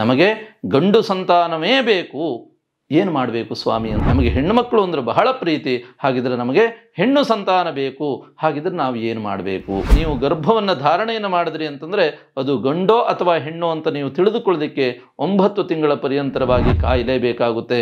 ನಮಗೆ ಗಂಡು ಸಂತಾನವೇ ಬೇಕು ಏನು ಮಾಡಬೇಕು ಸ್ವಾಮಿ ಅಂತ ನಮಗೆ ಮಕ್ಕಳು ಅಂದರೆ ಬಹಳ ಪ್ರೀತಿ ಹಾಗಿದ್ರೆ ನಮಗೆ ಹೆಣ್ಣು ಸಂತಾನ ಬೇಕು ಹಾಗಿದ್ರೆ ನಾವು ಏನು ಮಾಡಬೇಕು ನೀವು ಗರ್ಭವನ್ನು ಧಾರಣೆಯನ್ನು ಮಾಡಿದ್ರಿ ಅಂತಂದರೆ ಅದು ಗಂಡೋ ಅಥವಾ ಹೆಣ್ಣೋ ಅಂತ ನೀವು ತಿಳಿದುಕೊಳ್ಳೋದಕ್ಕೆ ಒಂಬತ್ತು ತಿಂಗಳ ಪರ್ಯಂತರವಾಗಿ ಕಾಯಲೇಬೇಕಾಗುತ್ತೆ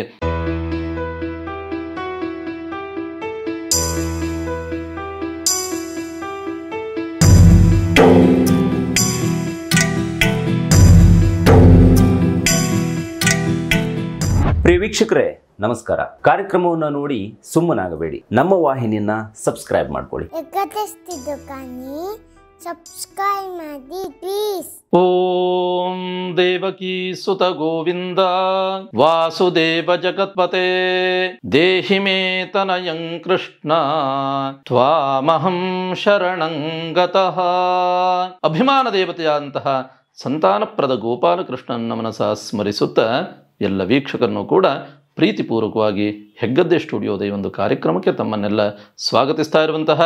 ವೀಕ್ಷಕರೇ ನಮಸ್ಕಾರ ಕಾರ್ಯಕ್ರಮವನ್ನು ನೋಡಿ ಸುಮ್ಮನಾಗಬೇಡಿ ನಮ್ಮ ವಾಹಿನಿಯನ್ನ ಸಬ್ಸ್ಕ್ರೈಬ್ ಮಾಡ್ಕೊಳ್ಳಿ ಸಬ್ಸ್ಕ್ರೈಬ್ ಮಾಡಿ ಪ್ಲೀಸ್ ಓಂ ದೇವಕಿ ಸುತ ಗೋವಿಂದ ವಾಸುದೇವ ಜಗತ್ಪತೆ ದೇಹಿ ಮೇ ತನಯಂ ಕೃಷ್ಣ ತ್ವಾಮಹಂ ಶರಣಂಗತಃ ಅಭಿಮಾನ ದೇವತೆಯಾದಂತಹ ಸಂತಾನಪ್ರದ ಗೋಪಾಲಕೃಷ್ಣನ ಮನಸ ಸ್ಮರಿಸುತ್ತ ಎಲ್ಲ ವೀಕ್ಷಕರನ್ನು ಕೂಡ ಪ್ರೀತಿಪೂರ್ವಕವಾಗಿ ಹೆಗ್ಗದ್ದೆ ಸ್ಟುಡಿಯೋದ ಈ ಒಂದು ಕಾರ್ಯಕ್ರಮಕ್ಕೆ ತಮ್ಮನ್ನೆಲ್ಲ ಸ್ವಾಗತಿಸ್ತಾ ಇರುವಂತಹ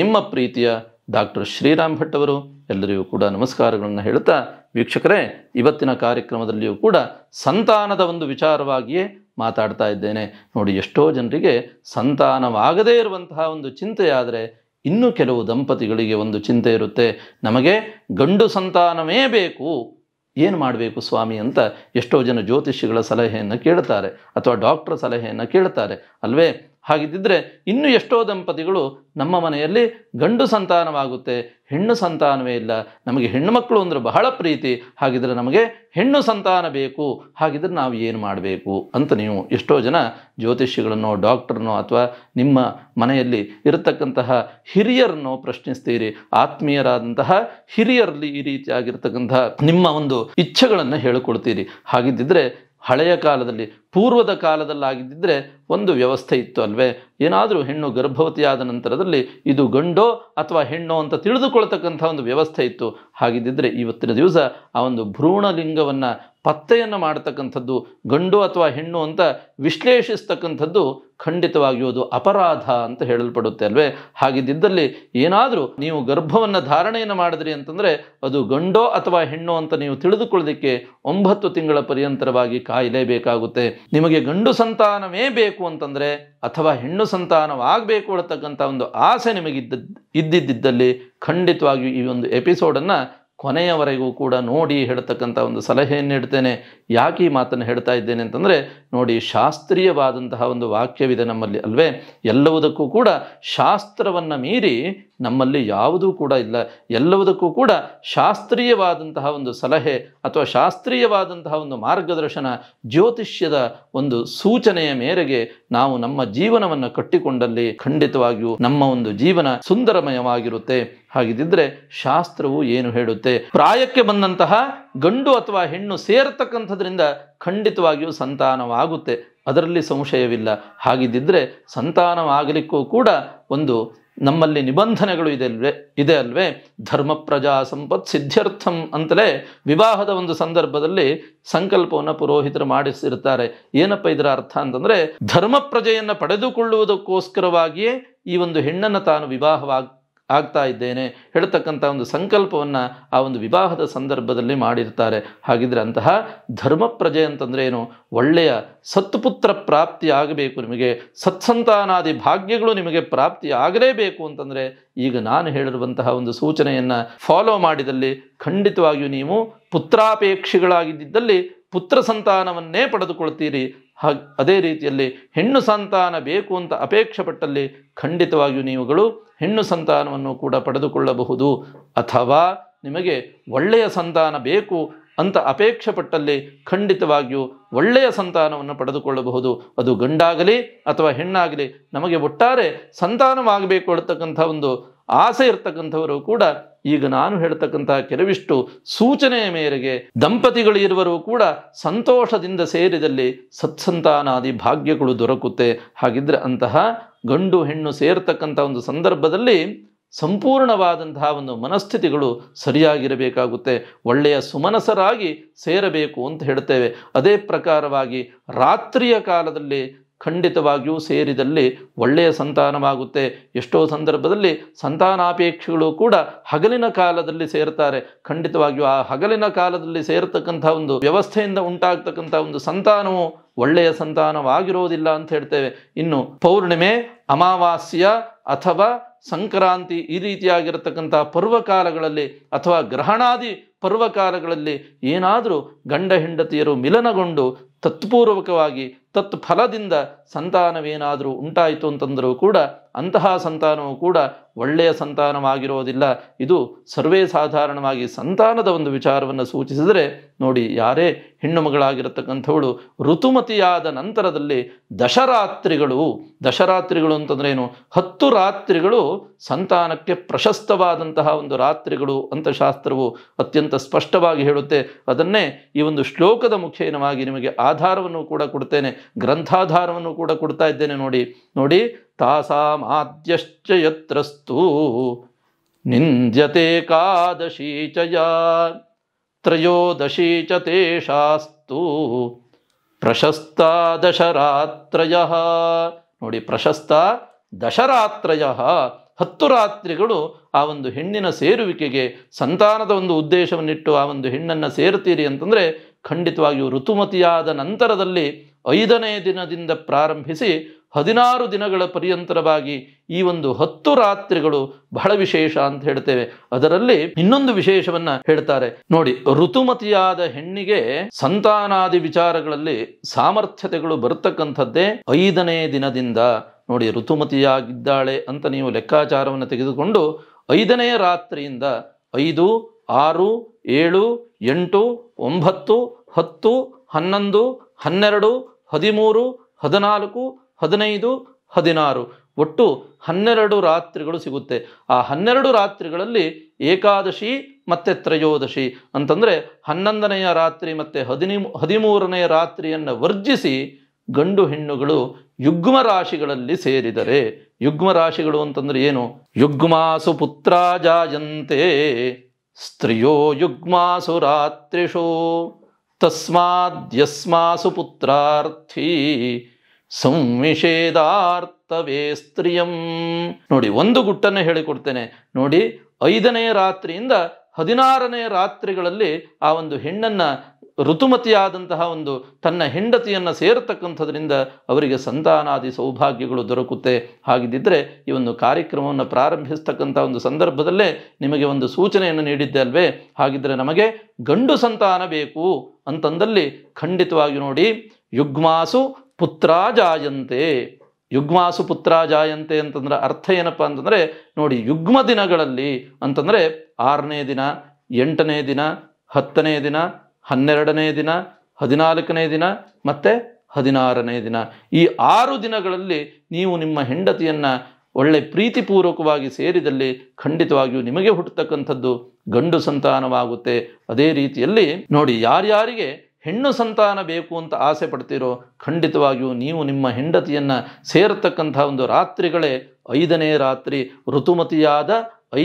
ನಿಮ್ಮ ಪ್ರೀತಿಯ ಡಾಕ್ಟರ್ ಶ್ರೀರಾಮ್ ಭಟ್ ಅವರು ಎಲ್ಲರಿಗೂ ಕೂಡ ನಮಸ್ಕಾರಗಳನ್ನು ಹೇಳ್ತಾ ವೀಕ್ಷಕರೇ ಇವತ್ತಿನ ಕಾರ್ಯಕ್ರಮದಲ್ಲಿಯೂ ಕೂಡ ಸಂತಾನದ ಒಂದು ವಿಚಾರವಾಗಿಯೇ ಮಾತಾಡ್ತಾ ಇದ್ದೇನೆ ನೋಡಿ ಎಷ್ಟೋ ಜನರಿಗೆ ಸಂತಾನವಾಗದೇ ಇರುವಂತಹ ಒಂದು ಚಿಂತೆಯಾದರೆ ಇನ್ನೂ ಕೆಲವು ದಂಪತಿಗಳಿಗೆ ಒಂದು ಚಿಂತೆ ಇರುತ್ತೆ ನಮಗೆ ಗಂಡು ಸಂತಾನವೇ ಬೇಕು ಏನು ಮಾಡಬೇಕು ಸ್ವಾಮಿ ಅಂತ ಎಷ್ಟೋ ಜನ ಜ್ಯೋತಿಷಿಗಳ ಸಲಹೆಯನ್ನು ಕೇಳ್ತಾರೆ ಅಥವಾ ಡಾಕ್ಟ್ರ ಸಲಹೆಯನ್ನು ಕೇಳ್ತಾರೆ ಅಲ್ವೇ ಹಾಗಿದ್ದರೆ ಇನ್ನು ಎಷ್ಟೋ ದಂಪತಿಗಳು ನಮ್ಮ ಮನೆಯಲ್ಲಿ ಗಂಡು ಸಂತಾನವಾಗುತ್ತೆ ಹೆಣ್ಣು ಸಂತಾನವೇ ಇಲ್ಲ ನಮಗೆ ಹೆಣ್ಣು ಮಕ್ಕಳು ಅಂದರೆ ಬಹಳ ಪ್ರೀತಿ ಹಾಗಿದ್ರೆ ನಮಗೆ ಹೆಣ್ಣು ಸಂತಾನ ಬೇಕು ಹಾಗಿದ್ರೆ ನಾವು ಏನು ಮಾಡಬೇಕು ಅಂತ ನೀವು ಎಷ್ಟೋ ಜನ ಜ್ಯೋತಿಷಿಗಳನ್ನೋ ಡಾಕ್ಟರ್ನೋ ಅಥವಾ ನಿಮ್ಮ ಮನೆಯಲ್ಲಿ ಇರತಕ್ಕಂತಹ ಹಿರಿಯರನ್ನು ಪ್ರಶ್ನಿಸ್ತೀರಿ ಆತ್ಮೀಯರಾದಂತಹ ಹಿರಿಯರಲ್ಲಿ ಈ ರೀತಿಯಾಗಿರ್ತಕ್ಕಂತಹ ನಿಮ್ಮ ಒಂದು ಇಚ್ಛೆಗಳನ್ನು ಹೇಳಿಕೊಡ್ತೀರಿ ಹಾಗಿದ್ದರೆ ಹಳೆಯ ಕಾಲದಲ್ಲಿ ಪೂರ್ವದ ಕಾಲದಲ್ಲಾಗಿದ್ದರೆ ಒಂದು ವ್ಯವಸ್ಥೆ ಇತ್ತು ಅಲ್ವೇ ಏನಾದರೂ ಹೆಣ್ಣು ಗರ್ಭವತಿಯಾದ ನಂತರದಲ್ಲಿ ಇದು ಗಂಡೋ ಅಥವಾ ಹೆಣ್ಣೋ ಅಂತ ತಿಳಿದುಕೊಳ್ತಕ್ಕಂಥ ಒಂದು ವ್ಯವಸ್ಥೆ ಇತ್ತು ಹಾಗಿದ್ದರೆ ಇವತ್ತಿನ ದಿವಸ ಆ ಒಂದು ಭ್ರೂಣಲಿಂಗವನ್ನು ಪತ್ತೆಯನ್ನು ಮಾಡತಕ್ಕಂಥದ್ದು ಗಂಡು ಅಥವಾ ಹೆಣ್ಣು ಅಂತ ವಿಶ್ಲೇಷಿಸ್ತಕ್ಕಂಥದ್ದು ಖಂಡಿತವಾಗಿಯೂ ಅದು ಅಪರಾಧ ಅಂತ ಹೇಳಲ್ಪಡುತ್ತೆ ಅಲ್ವೇ ಹಾಗಿದ್ದಲ್ಲಿ ಏನಾದರೂ ನೀವು ಗರ್ಭವನ್ನು ಧಾರಣೆಯನ್ನು ಮಾಡಿದ್ರಿ ಅಂತಂದರೆ ಅದು ಗಂಡೋ ಅಥವಾ ಹೆಣ್ಣೋ ಅಂತ ನೀವು ತಿಳಿದುಕೊಳ್ಳೋದಕ್ಕೆ ಒಂಬತ್ತು ತಿಂಗಳ ಪರ್ಯಂತರವಾಗಿ ಬೇಕಾಗುತ್ತೆ ನಿಮಗೆ ಗಂಡು ಸಂತಾನವೇ ಬೇಕು ಅಂತಂದರೆ ಅಥವಾ ಹೆಣ್ಣು ಸಂತಾನವಾಗಬೇಕು ಅನ್ನತಕ್ಕಂಥ ಒಂದು ಆಸೆ ನಿಮಗಿದ್ದ ಇದ್ದಿದ್ದಲ್ಲಿ ಖಂಡಿತವಾಗಿಯೂ ಈ ಒಂದು ಎಪಿಸೋಡನ್ನು ಕೊನೆಯವರೆಗೂ ಕೂಡ ನೋಡಿ ಹೇಳ್ತಕ್ಕಂಥ ಒಂದು ಸಲಹೆಯನ್ನು ನೀಡ್ತೇನೆ ಯಾಕೆ ಈ ಮಾತನ್ನು ಹೇಳ್ತಾ ಇದ್ದೇನೆ ಅಂತಂದರೆ ನೋಡಿ ಶಾಸ್ತ್ರೀಯವಾದಂತಹ ಒಂದು ವಾಕ್ಯವಿದೆ ನಮ್ಮಲ್ಲಿ ಅಲ್ವೇ ಎಲ್ಲವುದಕ್ಕೂ ಕೂಡ ಶಾಸ್ತ್ರವನ್ನು ಮೀರಿ ನಮ್ಮಲ್ಲಿ ಯಾವುದೂ ಕೂಡ ಇಲ್ಲ ಎಲ್ಲವುದಕ್ಕೂ ಕೂಡ ಶಾಸ್ತ್ರೀಯವಾದಂತಹ ಒಂದು ಸಲಹೆ ಅಥವಾ ಶಾಸ್ತ್ರೀಯವಾದಂತಹ ಒಂದು ಮಾರ್ಗದರ್ಶನ ಜ್ಯೋತಿಷ್ಯದ ಒಂದು ಸೂಚನೆಯ ಮೇರೆಗೆ ನಾವು ನಮ್ಮ ಜೀವನವನ್ನು ಕಟ್ಟಿಕೊಂಡಲ್ಲಿ ಖಂಡಿತವಾಗಿಯೂ ನಮ್ಮ ಒಂದು ಜೀವನ ಸುಂದರಮಯವಾಗಿರುತ್ತೆ ಹಾಗಿದ್ದರೆ ಶಾಸ್ತ್ರವು ಏನು ಹೇಳುತ್ತೆ ಪ್ರಾಯಕ್ಕೆ ಬಂದಂತಹ ಗಂಡು ಅಥವಾ ಹೆಣ್ಣು ಸೇರ್ತಕ್ಕಂಥದ್ರಿಂದ ಖಂಡಿತವಾಗಿಯೂ ಸಂತಾನವಾಗುತ್ತೆ ಅದರಲ್ಲಿ ಸಂಶಯವಿಲ್ಲ ಹಾಗಿದ್ದಿದ್ರೆ ಸಂತಾನವಾಗಲಿಕ್ಕೂ ಕೂಡ ಒಂದು ನಮ್ಮಲ್ಲಿ ನಿಬಂಧನೆಗಳು ಇದೆ ಅಲ್ವೇ ಇದೆ ಅಲ್ವೇ ಧರ್ಮ ಪ್ರಜಾ ಸಂಪತ್ ಸಿದ್ಧರ್ಥಂ ಅಂತಲೇ ವಿವಾಹದ ಒಂದು ಸಂದರ್ಭದಲ್ಲಿ ಸಂಕಲ್ಪವನ್ನು ಪುರೋಹಿತರು ಮಾಡಿಸಿರ್ತಾರೆ ಏನಪ್ಪ ಇದರ ಅರ್ಥ ಅಂತಂದರೆ ಧರ್ಮ ಪ್ರಜೆಯನ್ನು ಪಡೆದುಕೊಳ್ಳುವುದಕ್ಕೋಸ್ಕರವಾಗಿಯೇ ಈ ಒಂದು ಹೆಣ್ಣನ್ನು ತಾನು ವಿವಾಹವಾಗ ಆಗ್ತಾ ಇದ್ದೇನೆ ಹೇಳ್ತಕ್ಕಂಥ ಒಂದು ಸಂಕಲ್ಪವನ್ನು ಆ ಒಂದು ವಿವಾಹದ ಸಂದರ್ಭದಲ್ಲಿ ಮಾಡಿರ್ತಾರೆ ಹಾಗಿದ್ರೆ ಅಂತಹ ಧರ್ಮ ಪ್ರಜೆ ಅಂತಂದರೆ ಏನು ಒಳ್ಳೆಯ ಸತ್ಪುತ್ರ ಪ್ರಾಪ್ತಿ ಆಗಬೇಕು ನಿಮಗೆ ಸತ್ಸಂತಾನಾದಿ ಭಾಗ್ಯಗಳು ನಿಮಗೆ ಪ್ರಾಪ್ತಿ ಆಗಲೇಬೇಕು ಅಂತಂದರೆ ಈಗ ನಾನು ಹೇಳಿರುವಂತಹ ಒಂದು ಸೂಚನೆಯನ್ನು ಫಾಲೋ ಮಾಡಿದಲ್ಲಿ ಖಂಡಿತವಾಗಿಯೂ ನೀವು ಪುತ್ರಾಪೇಕ್ಷಿಗಳಾಗಿದ್ದಲ್ಲಿ ಪುತ್ರ ಸಂತಾನವನ್ನೇ ಪಡೆದುಕೊಳ್ತೀರಿ ಹಾಗೆ ಅದೇ ರೀತಿಯಲ್ಲಿ ಹೆಣ್ಣು ಸಂತಾನ ಬೇಕು ಅಂತ ಅಪೇಕ್ಷೆ ಪಟ್ಟಲ್ಲಿ ಖಂಡಿತವಾಗಿಯೂ ನೀವುಗಳು ಹೆಣ್ಣು ಸಂತಾನವನ್ನು ಕೂಡ ಪಡೆದುಕೊಳ್ಳಬಹುದು ಅಥವಾ ನಿಮಗೆ ಒಳ್ಳೆಯ ಸಂತಾನ ಬೇಕು ಅಂತ ಅಪೇಕ್ಷೆ ಪಟ್ಟಲ್ಲಿ ಖಂಡಿತವಾಗಿಯೂ ಒಳ್ಳೆಯ ಸಂತಾನವನ್ನು ಪಡೆದುಕೊಳ್ಳಬಹುದು ಅದು ಗಂಡಾಗಲಿ ಅಥವಾ ಹೆಣ್ಣಾಗಲಿ ನಮಗೆ ಒಟ್ಟಾರೆ ಸಂತಾನವಾಗಬೇಕು ಅಂತಕ್ಕಂಥ ಒಂದು ಆಸೆ ಇರ್ತಕ್ಕಂಥವರು ಕೂಡ ಈಗ ನಾನು ಹೇಳ್ತಕ್ಕಂತಹ ಕೆಲವಿಷ್ಟು ಸೂಚನೆಯ ಮೇರೆಗೆ ದಂಪತಿಗಳು ಇರುವರು ಕೂಡ ಸಂತೋಷದಿಂದ ಸೇರಿದಲ್ಲಿ ಸತ್ಸಂತಾನಾದಿ ಭಾಗ್ಯಗಳು ದೊರಕುತ್ತೆ ಹಾಗಿದ್ರೆ ಅಂತಹ ಗಂಡು ಹೆಣ್ಣು ಸೇರ್ತಕ್ಕಂಥ ಒಂದು ಸಂದರ್ಭದಲ್ಲಿ ಸಂಪೂರ್ಣವಾದಂತಹ ಒಂದು ಮನಸ್ಥಿತಿಗಳು ಸರಿಯಾಗಿರಬೇಕಾಗುತ್ತೆ ಒಳ್ಳೆಯ ಸುಮನಸರಾಗಿ ಸೇರಬೇಕು ಅಂತ ಹೇಳ್ತೇವೆ ಅದೇ ಪ್ರಕಾರವಾಗಿ ರಾತ್ರಿಯ ಕಾಲದಲ್ಲಿ ಖಂಡಿತವಾಗಿಯೂ ಸೇರಿದಲ್ಲಿ ಒಳ್ಳೆಯ ಸಂತಾನವಾಗುತ್ತೆ ಎಷ್ಟೋ ಸಂದರ್ಭದಲ್ಲಿ ಸಂತಾನಾಪೇಕ್ಷೆಗಳು ಕೂಡ ಹಗಲಿನ ಕಾಲದಲ್ಲಿ ಸೇರ್ತಾರೆ ಖಂಡಿತವಾಗಿಯೂ ಆ ಹಗಲಿನ ಕಾಲದಲ್ಲಿ ಸೇರತಕ್ಕಂಥ ಒಂದು ವ್ಯವಸ್ಥೆಯಿಂದ ಉಂಟಾಗ್ತಕ್ಕಂಥ ಒಂದು ಸಂತಾನವು ಒಳ್ಳೆಯ ಸಂತಾನವಾಗಿರೋದಿಲ್ಲ ಅಂತ ಹೇಳ್ತೇವೆ ಇನ್ನು ಪೌರ್ಣಿಮೆ ಅಮಾವಾಸ್ಯ ಅಥವಾ ಸಂಕ್ರಾಂತಿ ಈ ರೀತಿಯಾಗಿರತಕ್ಕಂಥ ಪರ್ವಕಾಲಗಳಲ್ಲಿ ಅಥವಾ ಗ್ರಹಣಾದಿ ಪರ್ವಕಾಲಗಳಲ್ಲಿ ಏನಾದರೂ ಗಂಡ ಹೆಂಡತಿಯರು ಮಿಲನಗೊಂಡು ತತ್ಪೂರ್ವಕವಾಗಿ ತತ್ ಫಲದಿಂದ ಸಂತಾನವೇನಾದರೂ ಉಂಟಾಯಿತು ಅಂತಂದರೂ ಕೂಡ ಅಂತಹ ಸಂತಾನವು ಕೂಡ ಒಳ್ಳೆಯ ಸಂತಾನವಾಗಿರೋದಿಲ್ಲ ಇದು ಸರ್ವೇ ಸಾಧಾರಣವಾಗಿ ಸಂತಾನದ ಒಂದು ವಿಚಾರವನ್ನು ಸೂಚಿಸಿದರೆ ನೋಡಿ ಯಾರೇ ಹೆಣ್ಣು ಮಗಳಾಗಿರತಕ್ಕಂಥವಳು ಋತುಮತಿಯಾದ ನಂತರದಲ್ಲಿ ದಶರಾತ್ರಿಗಳು ದಶರಾತ್ರಿಗಳು ಅಂತಂದ್ರೆ ಏನು ಹತ್ತು ರಾತ್ರಿಗಳು ಸಂತಾನಕ್ಕೆ ಪ್ರಶಸ್ತವಾದಂತಹ ಒಂದು ರಾತ್ರಿಗಳು ಅಂತ ಶಾಸ್ತ್ರವು ಅತ್ಯಂತ ಸ್ಪಷ್ಟವಾಗಿ ಹೇಳುತ್ತೆ ಅದನ್ನೇ ಈ ಒಂದು ಶ್ಲೋಕದ ಮುಖೇನವಾಗಿ ನಿಮಗೆ ಆಧಾರವನ್ನು ಕೂಡ ಕೊಡ್ತೇನೆ ಗ್ರಂಥಾಧಾರವನ್ನು ಕೂಡ ಕೊಡ್ತಾ ಇದ್ದೇನೆ ನೋಡಿ ನೋಡಿ ತಾಸಾಮಾದ್ಯಶ್ಚ ಯತ್ರಸ್ತು ನಿಂದ್ಯತೆ ಕಾದಶೀ ಚ ತ್ರಯೋದಶೀ ಚ ತೇಷಾಸ್ತು ಪ್ರಶಸ್ತ ದಶರಾತ್ರಯ ನೋಡಿ ಪ್ರಶಸ್ತ ದಶರಾತ್ರಯ ಹತ್ತು ರಾತ್ರಿಗಳು ಆ ಒಂದು ಹೆಣ್ಣಿನ ಸೇರುವಿಕೆಗೆ ಸಂತಾನದ ಒಂದು ಉದ್ದೇಶವನ್ನಿಟ್ಟು ಆ ಒಂದು ಹೆಣ್ಣನ್ನು ಸೇರ್ತೀರಿ ಅಂತಂದರೆ ಖಂಡಿತವಾಗಿಯೂ ಋತುಮತಿಯಾದ ನಂತರದಲ್ಲಿ ಐದನೇ ದಿನದಿಂದ ಪ್ರಾರಂಭಿಸಿ ಹದಿನಾರು ದಿನಗಳ ಪರ್ಯಂತರವಾಗಿ ಈ ಒಂದು ಹತ್ತು ರಾತ್ರಿಗಳು ಬಹಳ ವಿಶೇಷ ಅಂತ ಹೇಳ್ತೇವೆ ಅದರಲ್ಲಿ ಇನ್ನೊಂದು ವಿಶೇಷವನ್ನ ಹೇಳ್ತಾರೆ ನೋಡಿ ಋತುಮತಿಯಾದ ಹೆಣ್ಣಿಗೆ ಸಂತಾನಾದಿ ವಿಚಾರಗಳಲ್ಲಿ ಸಾಮರ್ಥ್ಯತೆಗಳು ಬರ್ತಕ್ಕಂಥದ್ದೇ ಐದನೇ ದಿನದಿಂದ ನೋಡಿ ಋತುಮತಿಯಾಗಿದ್ದಾಳೆ ಅಂತ ನೀವು ಲೆಕ್ಕಾಚಾರವನ್ನು ತೆಗೆದುಕೊಂಡು ಐದನೇ ರಾತ್ರಿಯಿಂದ ಐದು ಆರು ಏಳು ಎಂಟು ಒಂಬತ್ತು ಹತ್ತು ಹನ್ನೊಂದು ಹನ್ನೆರಡು ಹದಿಮೂರು ಹದಿನಾಲ್ಕು ಹದಿನೈದು ಹದಿನಾರು ಒಟ್ಟು ಹನ್ನೆರಡು ರಾತ್ರಿಗಳು ಸಿಗುತ್ತೆ ಆ ಹನ್ನೆರಡು ರಾತ್ರಿಗಳಲ್ಲಿ ಏಕಾದಶಿ ಮತ್ತು ತ್ರಯೋದಶಿ ಅಂತಂದರೆ ಹನ್ನೊಂದನೆಯ ರಾತ್ರಿ ಮತ್ತು ಹದಿನಿ ಹದಿಮೂರನೆಯ ರಾತ್ರಿಯನ್ನು ವರ್ಜಿಸಿ ಗಂಡು ಹೆಣ್ಣುಗಳು ಯುಗ್ಮ ರಾಶಿಗಳಲ್ಲಿ ಸೇರಿದರೆ ಯುಗ್ಮ ರಾಶಿಗಳು ಅಂತಂದರೆ ಏನು ಯುಗ್ಮಾಸು ಪುತ್ರ ಜಾಯಂತೆ ಸ್ತ್ರೀಯೋ ಯುಗ್ಮಾಸು ರಾತ್ರಿಷೋ ತಸ್ಮಾದ್ಯಸ್ಮಾಸು ಪುತ್ರಾರ್ಥಿ ಸಂವಿಷೇದಾರ್ಥವೇ ಸ್ತ್ರೀಯಂ ನೋಡಿ ಒಂದು ಗುಟ್ಟನ್ನು ಹೇಳಿಕೊಡ್ತೇನೆ ನೋಡಿ ಐದನೇ ರಾತ್ರಿಯಿಂದ ಹದಿನಾರನೇ ರಾತ್ರಿಗಳಲ್ಲಿ ಆ ಒಂದು ಹೆಣ್ಣನ್ನು ಋತುಮತಿಯಾದಂತಹ ಒಂದು ತನ್ನ ಹೆಂಡತಿಯನ್ನು ಸೇರತಕ್ಕಂಥದ್ರಿಂದ ಅವರಿಗೆ ಸಂತಾನಾದಿ ಸೌಭಾಗ್ಯಗಳು ದೊರಕುತ್ತೆ ಹಾಗಿದ್ದರೆ ಈ ಒಂದು ಕಾರ್ಯಕ್ರಮವನ್ನು ಪ್ರಾರಂಭಿಸ್ತಕ್ಕಂಥ ಒಂದು ಸಂದರ್ಭದಲ್ಲೇ ನಿಮಗೆ ಒಂದು ಸೂಚನೆಯನ್ನು ನೀಡಿದ್ದೆ ಅಲ್ವೇ ಹಾಗಿದ್ದರೆ ನಮಗೆ ಗಂಡು ಸಂತಾನ ಬೇಕು ಅಂತಂದಲ್ಲಿ ಖಂಡಿತವಾಗಿ ನೋಡಿ ಯುಗ್ಮಾಸು ಪುತ್ರ ಜಾಯಂತೆ ಯುಗ್ಮಾಸು ಪುತ್ರ ಜಾಯಂತೆ ಅಂತಂದ್ರೆ ಅರ್ಥ ಏನಪ್ಪ ಅಂತಂದರೆ ನೋಡಿ ಯುಗ್ಮ ದಿನಗಳಲ್ಲಿ ಅಂತಂದರೆ ಆರನೇ ದಿನ ಎಂಟನೇ ದಿನ ಹತ್ತನೇ ದಿನ ಹನ್ನೆರಡನೇ ದಿನ ಹದಿನಾಲ್ಕನೇ ದಿನ ಮತ್ತು ಹದಿನಾರನೇ ದಿನ ಈ ಆರು ದಿನಗಳಲ್ಲಿ ನೀವು ನಿಮ್ಮ ಹೆಂಡತಿಯನ್ನು ಒಳ್ಳೆ ಪ್ರೀತಿಪೂರ್ವಕವಾಗಿ ಸೇರಿದಲ್ಲಿ ಖಂಡಿತವಾಗಿಯೂ ನಿಮಗೆ ಹುಟ್ಟತಕ್ಕಂಥದ್ದು ಗಂಡು ಸಂತಾನವಾಗುತ್ತೆ ಅದೇ ರೀತಿಯಲ್ಲಿ ನೋಡಿ ಯಾರ್ಯಾರಿಗೆ ಹೆಣ್ಣು ಸಂತಾನ ಬೇಕು ಅಂತ ಆಸೆ ಪಡ್ತೀರೋ ಖಂಡಿತವಾಗಿಯೂ ನೀವು ನಿಮ್ಮ ಹೆಂಡತಿಯನ್ನು ಸೇರತಕ್ಕಂಥ ಒಂದು ರಾತ್ರಿಗಳೇ ಐದನೇ ರಾತ್ರಿ ಋತುಮತಿಯಾದ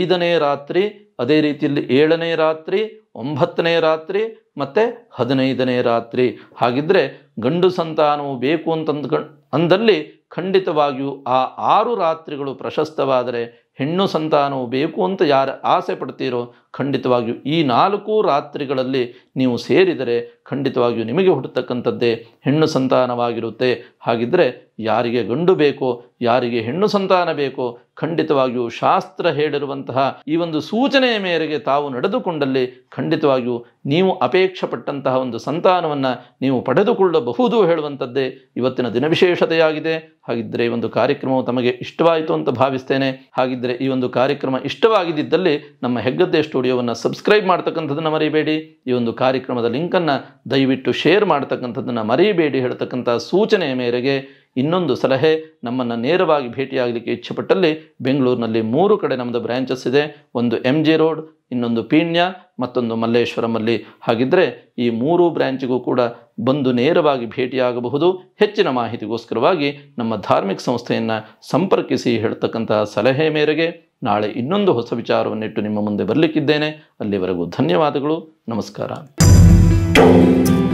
ಐದನೇ ರಾತ್ರಿ ಅದೇ ರೀತಿಯಲ್ಲಿ ಏಳನೇ ರಾತ್ರಿ ಒಂಬತ್ತನೇ ರಾತ್ರಿ ಮತ್ತು ಹದಿನೈದನೇ ರಾತ್ರಿ ಹಾಗಿದ್ದರೆ ಗಂಡು ಸಂತಾನವು ಬೇಕು ಅಂತಂದು ಅಂದಲ್ಲಿ ಖಂಡಿತವಾಗಿಯೂ ಆ ಆರು ರಾತ್ರಿಗಳು ಪ್ರಶಸ್ತವಾದರೆ ಹೆಣ್ಣು ಸಂತಾನವು ಬೇಕು ಅಂತ ಯಾರು ಆಸೆ ಪಡ್ತೀರೋ ಖಂಡಿತವಾಗಿಯೂ ಈ ನಾಲ್ಕು ರಾತ್ರಿಗಳಲ್ಲಿ ನೀವು ಸೇರಿದರೆ ಖಂಡಿತವಾಗಿಯೂ ನಿಮಗೆ ಹುಟ್ಟತಕ್ಕಂಥದ್ದೇ ಹೆಣ್ಣು ಸಂತಾನವಾಗಿರುತ್ತೆ ಹಾಗಿದ್ದರೆ ಯಾರಿಗೆ ಗಂಡು ಬೇಕೋ ಯಾರಿಗೆ ಹೆಣ್ಣು ಸಂತಾನ ಬೇಕೋ ಖಂಡಿತವಾಗಿಯೂ ಶಾಸ್ತ್ರ ಹೇಳಿರುವಂತಹ ಈ ಒಂದು ಸೂಚನೆಯ ಮೇರೆಗೆ ತಾವು ನಡೆದುಕೊಂಡಲ್ಲಿ ಖಂಡಿತವಾಗಿಯೂ ನೀವು ಅಪೇಕ್ಷೆ ಪಟ್ಟಂತಹ ಒಂದು ಸಂತಾನವನ್ನು ನೀವು ಪಡೆದುಕೊಳ್ಳಬಹುದು ಹೇಳುವಂಥದ್ದೇ ಇವತ್ತಿನ ದಿನವಿಶೇಷತೆಯಾಗಿದೆ ಹಾಗಿದ್ದರೆ ಈ ಒಂದು ಕಾರ್ಯಕ್ರಮವು ತಮಗೆ ಇಷ್ಟವಾಯಿತು ಅಂತ ಭಾವಿಸ್ತೇನೆ ಹಾಗಿದ್ದರೆ ಈ ಒಂದು ಕಾರ್ಯಕ್ರಮ ಇಷ್ಟವಾಗಿದ್ದಲ್ಲಿ ನಮ್ಮ ಹೆಗ್ಗದ್ದೆ ಸ್ಟುಡಿಯೋವನ್ನು ಸಬ್ಸ್ಕ್ರೈಬ್ ಮಾಡ್ತಕ್ಕಂಥದ್ದನ್ನು ಮರಿಬೇಡಿ ಈ ಒಂದು ಕಾರ್ಯಕ್ರಮದ ಲಿಂಕನ್ನು ದಯವಿಟ್ಟು ಶೇರ್ ಮಾಡ್ತಕ್ಕಂಥದ್ದನ್ನು ಮರೆಯಬೇಡಿ ಹೇಳ್ತಕ್ಕಂಥ ಸೂಚನೆಯ ಮೇರೆಗೆ ಇನ್ನೊಂದು ಸಲಹೆ ನಮ್ಮನ್ನು ನೇರವಾಗಿ ಭೇಟಿಯಾಗಲಿಕ್ಕೆ ಇಚ್ಛೆಪಟ್ಟಲ್ಲಿ ಬೆಂಗಳೂರಿನಲ್ಲಿ ಮೂರು ಕಡೆ ನಮ್ಮದು ಬ್ರ್ಯಾಂಚಸ್ ಇದೆ ಒಂದು ಎಮ್ ಜಿ ರೋಡ್ ಇನ್ನೊಂದು ಪೀಣ್ಯ ಮತ್ತೊಂದು ಮಲ್ಲೇಶ್ವರಂಲ್ಲಿ ಹಾಗಿದ್ದರೆ ಈ ಮೂರು ಬ್ರ್ಯಾಂಚಿಗೂ ಕೂಡ ಬಂದು ನೇರವಾಗಿ ಭೇಟಿಯಾಗಬಹುದು ಹೆಚ್ಚಿನ ಮಾಹಿತಿಗೋಸ್ಕರವಾಗಿ ನಮ್ಮ ಧಾರ್ಮಿಕ ಸಂಸ್ಥೆಯನ್ನು ಸಂಪರ್ಕಿಸಿ ಹೇಳ್ತಕ್ಕಂತಹ ಸಲಹೆ ಮೇರೆಗೆ ನಾಳೆ ಇನ್ನೊಂದು ಹೊಸ ವಿಚಾರವನ್ನಿಟ್ಟು ನಿಮ್ಮ ಮುಂದೆ ಬರಲಿಕ್ಕಿದ್ದೇನೆ ಅಲ್ಲಿವರೆಗೂ ಧನ್ಯವಾದಗಳು ನಮಸ್ಕಾರ Don't.